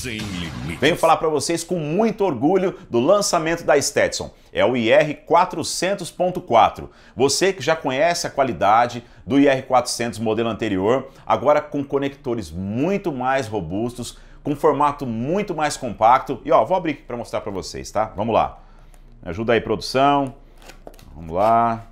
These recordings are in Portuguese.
Sem limites. Venho falar para vocês com muito orgulho do lançamento da Stetson. É o IR 400.4. Você que já conhece a qualidade do IR 400 modelo anterior, agora com conectores muito mais robustos, com formato muito mais compacto. E ó, vou abrir para mostrar para vocês, tá? Vamos lá. Me ajuda aí, produção. Vamos lá.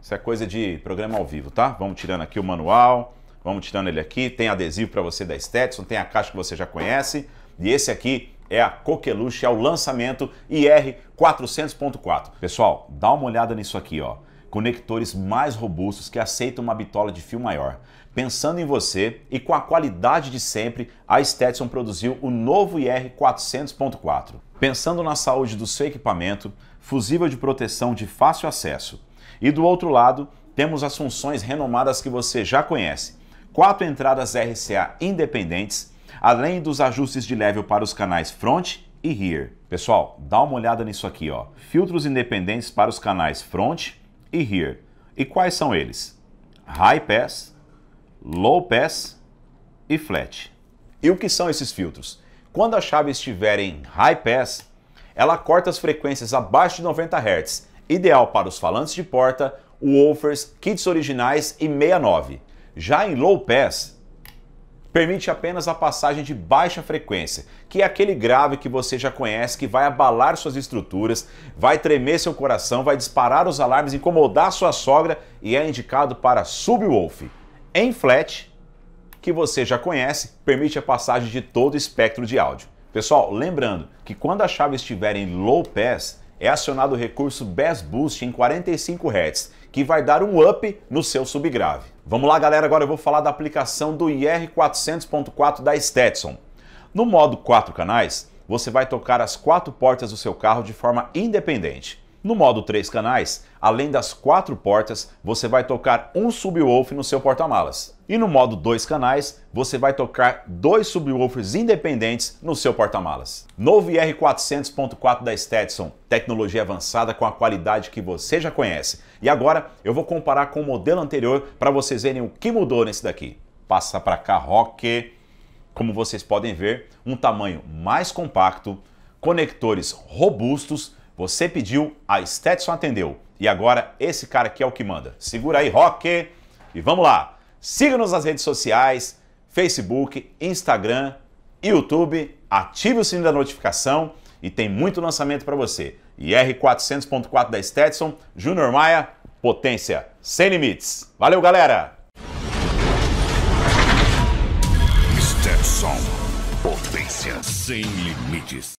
Isso é coisa de programa ao vivo, tá? Vamos tirando aqui o manual. Vamos tirando ele aqui. Tem adesivo para você da Stetson, tem a caixa que você já conhece. E esse aqui é a Coqueluche, é o lançamento IR400.4. Pessoal, dá uma olhada nisso aqui, ó. Conectores mais robustos que aceitam uma bitola de fio maior. Pensando em você e com a qualidade de sempre, a Stetson produziu o novo IR400.4. Pensando na saúde do seu equipamento, fusível de proteção de fácil acesso. E do outro lado, temos as funções renomadas que você já conhece quatro entradas RCA independentes, além dos ajustes de level para os canais front e rear. Pessoal, dá uma olhada nisso aqui, ó. Filtros independentes para os canais front e rear. E quais são eles? High pass, low pass e flat. E o que são esses filtros? Quando a chave estiver em high pass, ela corta as frequências abaixo de 90 Hz, ideal para os falantes de porta, woofers, kits originais e 69. Já em low pass, permite apenas a passagem de baixa frequência, que é aquele grave que você já conhece, que vai abalar suas estruturas, vai tremer seu coração, vai disparar os alarmes, incomodar sua sogra e é indicado para Subwoof. Em flat, que você já conhece, permite a passagem de todo o espectro de áudio. Pessoal, lembrando que quando a chave estiver em low pass, é acionado o recurso Bass Boost em 45 Hz, que vai dar um up no seu subgrave. Vamos lá, galera, agora eu vou falar da aplicação do IR400.4 da Stetson. No modo 4 canais, você vai tocar as quatro portas do seu carro de forma independente. No modo 3 canais, além das quatro portas, você vai tocar um subwoofer no seu porta-malas. E no modo 2 canais, você vai tocar dois subwoofers independentes no seu porta-malas. Novo IR400.4 da Stetson, tecnologia avançada com a qualidade que você já conhece. E agora eu vou comparar com o modelo anterior para vocês verem o que mudou nesse daqui. Passa para cá, Rock. Como vocês podem ver, um tamanho mais compacto, conectores robustos, você pediu, a Stetson atendeu. E agora esse cara aqui é o que manda. Segura aí, Rock! E vamos lá! Siga-nos nas redes sociais, Facebook, Instagram, YouTube, ative o sininho da notificação e tem muito lançamento para você. E R400.4 da Stetson, Junior Maia, potência, sem limites. Valeu, galera! Stetson, potência sem limites.